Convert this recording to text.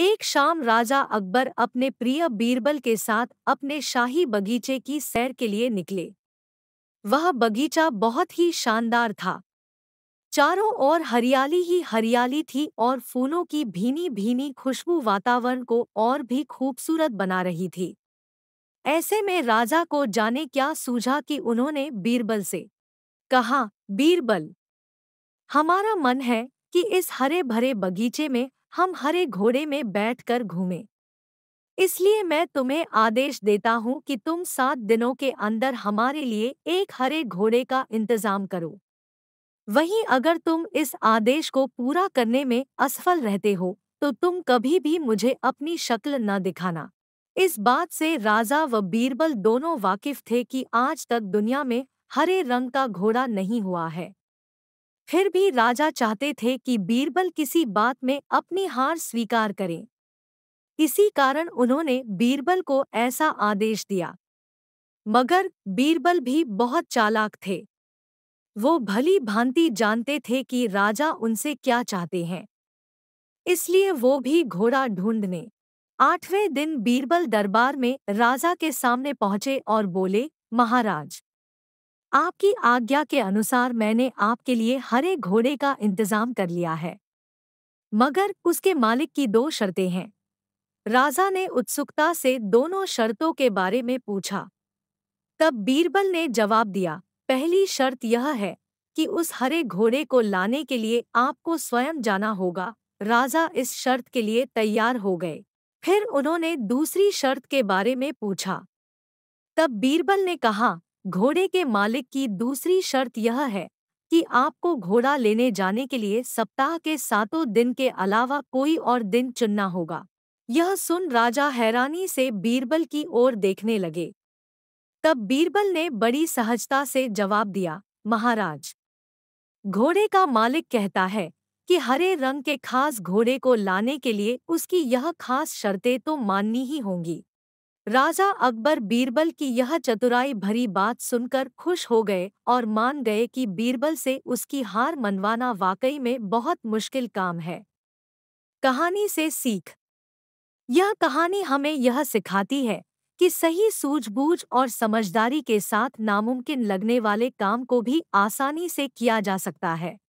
एक शाम राजा अकबर अपने प्रिय बीरबल के साथ अपने शाही बगीचे की सैर के लिए निकले वह बगीचा बहुत ही शानदार था चारों ओर हरियाली ही हरियाली थी और फूलों की भीनी भीनी खुशबू वातावरण को और भी खूबसूरत बना रही थी ऐसे में राजा को जाने क्या सूझा कि उन्होंने बीरबल से कहा बीरबल हमारा मन है कि इस हरे भरे बगीचे में हम हरे घोड़े में बैठकर घूमें इसलिए मैं तुम्हें आदेश देता हूँ कि तुम सात दिनों के अंदर हमारे लिए एक हरे घोड़े का इंतजाम करो वहीं अगर तुम इस आदेश को पूरा करने में असफल रहते हो तो तुम कभी भी मुझे अपनी शक्ल न दिखाना इस बात से राजा व बीरबल दोनों वाकिफ थे कि आज तक दुनिया में हरे रंग का घोड़ा नहीं हुआ है फिर भी राजा चाहते थे कि बीरबल किसी बात में अपनी हार स्वीकार करें इसी कारण उन्होंने बीरबल को ऐसा आदेश दिया मगर बीरबल भी बहुत चालाक थे वो भली भांति जानते थे कि राजा उनसे क्या चाहते हैं इसलिए वो भी घोड़ा ढूंढने आठवें दिन बीरबल दरबार में राजा के सामने पहुंचे और बोले महाराज आपकी आज्ञा के अनुसार मैंने आपके लिए हरे घोड़े का इंतजाम कर लिया है मगर उसके मालिक की दो शर्तें हैं राजा ने उत्सुकता से दोनों शर्तों के बारे में पूछा तब बीरबल ने जवाब दिया पहली शर्त यह है कि उस हरे घोड़े को लाने के लिए आपको स्वयं जाना होगा राजा इस शर्त के लिए तैयार हो गए फिर उन्होंने दूसरी शर्त के बारे में पूछा तब बीरबल ने कहा घोड़े के मालिक की दूसरी शर्त यह है कि आपको घोड़ा लेने जाने के लिए सप्ताह के सातों दिन के अलावा कोई और दिन चुनना होगा यह सुन राजा हैरानी से बीरबल की ओर देखने लगे तब बीरबल ने बड़ी सहजता से जवाब दिया महाराज घोड़े का मालिक कहता है कि हरे रंग के खास घोड़े को लाने के लिए उसकी यह खास शर्तें तो माननी ही होंगी राजा अकबर बीरबल की यह चतुराई भरी बात सुनकर खुश हो गए और मान गए कि बीरबल से उसकी हार मनवाना वाकई में बहुत मुश्किल काम है कहानी से सीख यह कहानी हमें यह सिखाती है कि सही सूझबूझ और समझदारी के साथ नामुमकिन लगने वाले काम को भी आसानी से किया जा सकता है